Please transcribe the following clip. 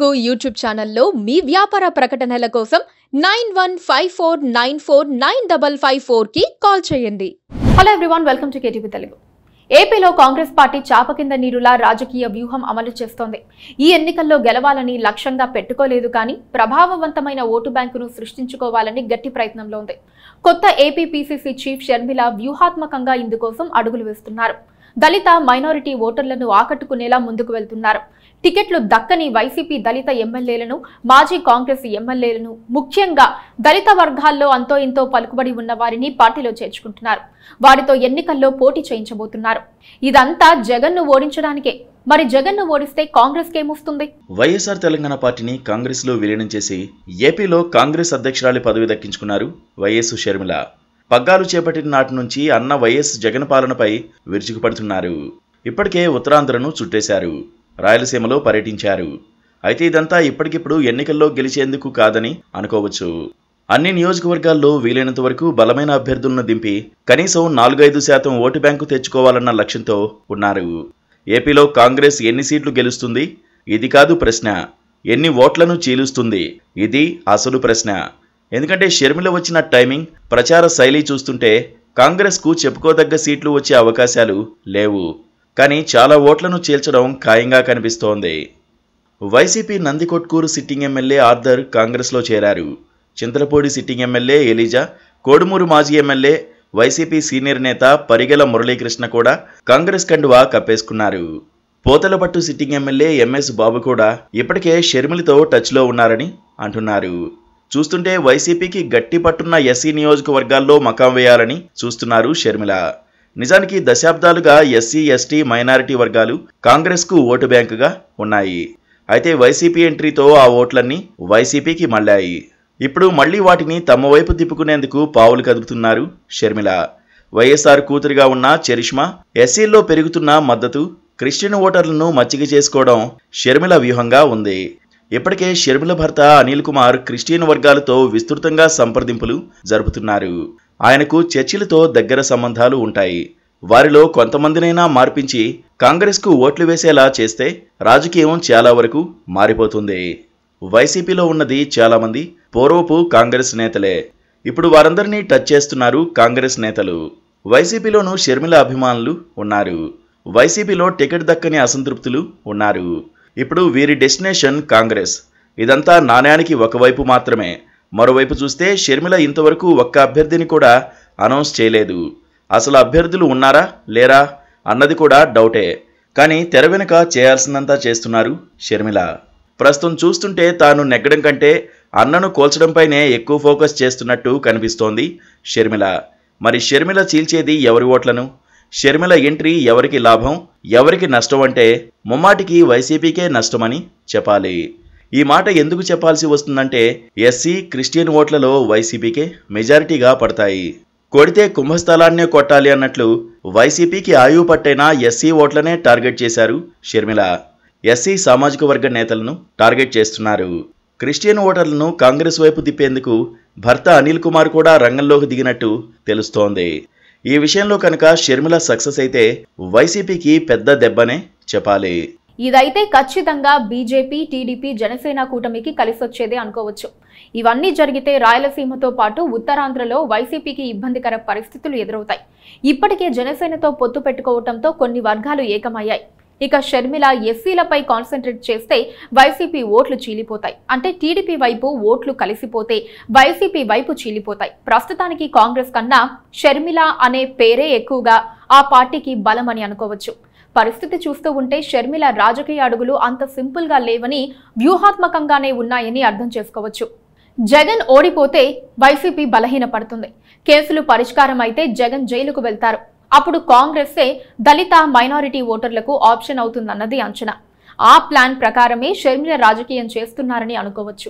Telugu YouTube ఛానల్లో మీ వ్యాపార ప్రకటనల కోసం nine one five four nine four nine double five ఫోర్కి కాల్ చేయండి hello everyone welcome to KTV Telugu ఏపీలో కాంగ్రెస్ పార్టీ చాప కింద నీరులా రాజకీయ వ్యూహం అమలు చేస్తోంది ఈ ఎన్నికల్లో గెలవాలని లక్ష్యంగా పెట్టుకోలేదు కానీ ప్రభావవంతమైన ఓటు బ్యాంకును సృష్టించుకోవాలని గట్టి ప్రయత్నంలో ఉంది కొత్త ఏపీపీసీసీ చీఫ్ షర్మిల వ్యూహాత్మకంగా ఇందుకోసం అడుగులు వేస్తున్నారు దళిత మైనారిటీ ఓటర్లను ఆకట్టుకునేలా ముందుకు వెళ్తున్నారు టికెట్లు దక్కని వైసీపీ దళిత ఎమ్మెల్యేలను మాజీ కాంగ్రెస్ ఎమ్మెల్యేలను ముఖ్యంగా దళిత వర్గాల్లో అంతో ఇంతో పలుకుబడి ఉన్న వారిని పార్టీలో చేర్చుకుంటున్నారు వారితో ఎన్నికల్లో పోటీ చేయించబోతున్నారు ఇదంతా జగన్ను ఓడించడానికే మరి జగన్ను ఓడిస్తే కాంగ్రెస్ కేమొస్తుంది వైఎస్ఆర్ తెలంగాణ పార్టీని కాంగ్రెస్ లో విలీనం చేసి ఏపీలో కాంగ్రెస్ అధ్యక్షురాలి పదవి దక్కించుకున్నారు వైఎస్ షర్మిల పగ్గాలు చేపట్టిన నాటి నుంచి అన్న వైఎస్ జగన్ పాలనపై విరుచుకుపడుతున్నారు ఇప్పటికే ఉత్తరాంధ్రను చుట్టేశారు రాయలసీమలో పర్యటించారు అయితే ఇదంతా ఇప్పటికిప్పుడు ఎన్నికల్లో గెలిచేందుకు కాదని అనుకోవచ్చు అన్ని నియోజకవర్గాల్లో వీలైనంత వరకు బలమైన అభ్యర్థులను దింపి కనీసం నాలుగైదు శాతం ఓటు బ్యాంకు తెచ్చుకోవాలన్న లక్ష్యంతో ఉన్నారు ఏపీలో కాంగ్రెస్ ఎన్ని సీట్లు గెలుస్తుంది ఇది కాదు ప్రశ్న ఎన్ని ఓట్లను చీలుస్తుంది ఇది అసలు ప్రశ్న ఎందుకంటే షర్మిల వచ్చిన టైమింగ్ ప్రచార శైలి చూస్తుంటే కాంగ్రెస్కు చెప్పుకోదగ్గ సీట్లు వచ్చే అవకాశాలు లేవు కానీ చాలా ఓట్లను చీల్చడం ఖాయంగా కనిపిస్తోంది YCP Nandikotkur sitting MLA Arthur కాంగ్రెస్లో చేరారు Chintalapudi sitting MLA Eliza Kodumur మాజీ ఎమ్మెల్యే వైసీపీ సీనియర్ నేత పరిగెల మురళీకృష్ణ కూడా కాంగ్రెస్ కండువా కప్పేసుకున్నారు Puthalapattu sitting MLA MS Babu కూడా ఇప్పటికే షర్మిలతో టచ్లో ఉన్నారని అంటున్నారు చూస్తుంటే వైసీపీకి గట్టి పట్టున్న ఎస్సీ నియోజకవర్గాల్లో మకాం వేయాలని చూస్తున్నారు షర్మిల నిజానికి దశాబ్దాలుగా ఎస్సీ ఎస్టీ మైనారిటీ వర్గాలు కాంగ్రెస్కు ఓటు బ్యాంకుగా ఉన్నాయి అయితే వైసీపీ ఎంట్రీతో ఆ ఓట్లన్నీ వైసీపీకి మళ్ళాయి ఇప్పుడు మళ్లీ వాటిని తమ వైపు తిప్పుకునేందుకు పావులు కదుపుతున్నారు షర్మిల వైఎస్ఆర్ కూతురిగా ఉన్న చెరిష్మా ఎస్సీల్లో పెరుగుతున్న మద్దతు క్రిస్టియన్ ఓటర్లను మచ్చిక చేసుకోవడం షర్మిల వ్యూహంగా ఉంది ఇప్పటికే షర్మిల భర్త అనిల్ కుమార్ క్రిస్టియన్ వర్గాలతో విస్తృతంగా సంప్రదింపులు జరుపుతున్నారు ఆయనకు చర్చిలతో దగ్గర సంబంధాలు ఉంటాయి వారిలో కొంతమందినైనా మార్పించి కాంగ్రెస్కు ఓట్లు వేసేలా చేస్తే రాజకీయం చాలా వరకు మారిపోతుంది వైసీపీలో ఉన్నది చాలామంది పూర్వపు కాంగ్రెస్ నేతలే ఇప్పుడు వారందరినీ టచ్ చేస్తున్నారు కాంగ్రెస్ నేతలు వైసీపీలోనూ షర్మిల అభిమానులు ఉన్నారు వైసీపీలో టికెట్ దక్కని అసంతృప్తులు ఉన్నారు ఇప్పుడు వీరి డెస్టినేషన్ కాంగ్రెస్ ఇదంతా నాణ్యానికి ఒకవైపు మాత్రమే మరోవైపు చూస్తే షర్మిల ఇంతవరకు ఒక్క అభ్యర్థిని కూడా అనౌన్స్ చేయలేదు అసలు అభ్యర్థులు ఉన్నారా లేరా అన్నది కూడా డౌటే కానీ తెర వెనుక చేయాల్సిందంతా చేస్తున్నారు షర్మిల ప్రస్తుతం చూస్తుంటే తాను నెగ్గడం కంటే అన్నను కోల్చడంపైనే ఎక్కువ ఫోకస్ చేస్తున్నట్టు కనిపిస్తోంది షర్మిల మరి షర్మిల చీల్చేది ఎవరి ఓట్లను షర్మిల ఎంట్రీ ఎవరికి లాభం ఎవరికి నష్టం అంటే ముమ్మాటికి వైసీపీకే నష్టమని చెప్పాలి ఈ మాట ఎందుకు చెప్పాల్సి వస్తుందంటే ఎస్సీ క్రిస్టియన్ ఓట్లలో వైసీపీకే మెజారిటీగా పడతాయి కొడితే కుంభస్థలాన్నే కొట్టాలి అన్నట్లు వైసీపీకి ఆయువు పట్టైన ఎస్సీ ఓట్లనే టార్గెట్ చేశారు షర్మిల ఎస్సీ సామాజిక వర్గ నేతలను టార్గెట్ చేస్తున్నారు క్రిస్టియన్ ఓటర్లను కాంగ్రెస్ వైపు తిప్పేందుకు భర్త అనిల్ కుమార్ కూడా రంగంలోకి దిగినట్టు తెలుస్తోంది ఈ విషయంలో కనుక షర్మిల సక్సెస్ అయితే వైసీపీకి పెద్ద దెబ్బనే చెప్పాలి ఇదైతే ఖచ్చితంగా బీజేపీ టీడీపీ జనసేన కూటమికి కలిసొచ్చేదే అనుకోవచ్చు ఇవన్నీ జరిగితే రాయలసీమతో పాటు ఉత్తరాంధ్రలో వైసీపీకి ఇబ్బందికర పరిస్థితులు ఎదురవుతాయి ఇప్పటికే జనసేనతో పొత్తు పెట్టుకోవడంతో కొన్ని వర్గాలు ఏకమయ్యాయి ఇక షర్మిల ఎస్సీలపై కాన్సన్ట్రేట్ చేస్తే వైసీపీ ఓట్లు చీలిపోతాయి అంటే టీడీపీ వైపు ఓట్లు కలిసిపోతే వైసీపీ వైపు చీలిపోతాయి ప్రస్తుతానికి కాంగ్రెస్ కన్నా షర్మిల అనే పేరే ఎక్కువగా ఆ పార్టీకి బలమని అనుకోవచ్చు పరిస్థితి చూస్తూ ఉంటే షర్మిల రాజకీయ అడుగులు అంత సింపుల్గా లేవని వ్యూహాత్మకంగానే ఉన్నాయని అర్థం చేసుకోవచ్చు జగన్ ఓడిపోతే వైసీపీ బలహీనపడుతుంది కేసులు పరిష్కారం అయితే జగన్ జైలుకు వెళ్తారు అప్పుడు కాంగ్రెస్సే దళిత మైనారిటీ ఓటర్లకు ఆప్షన్ అవుతుందన్నది అంచనా ఆ ప్లాన్ ప్రకారమే షర్మిల రాజకీయం చేస్తున్నారని అనుకోవచ్చు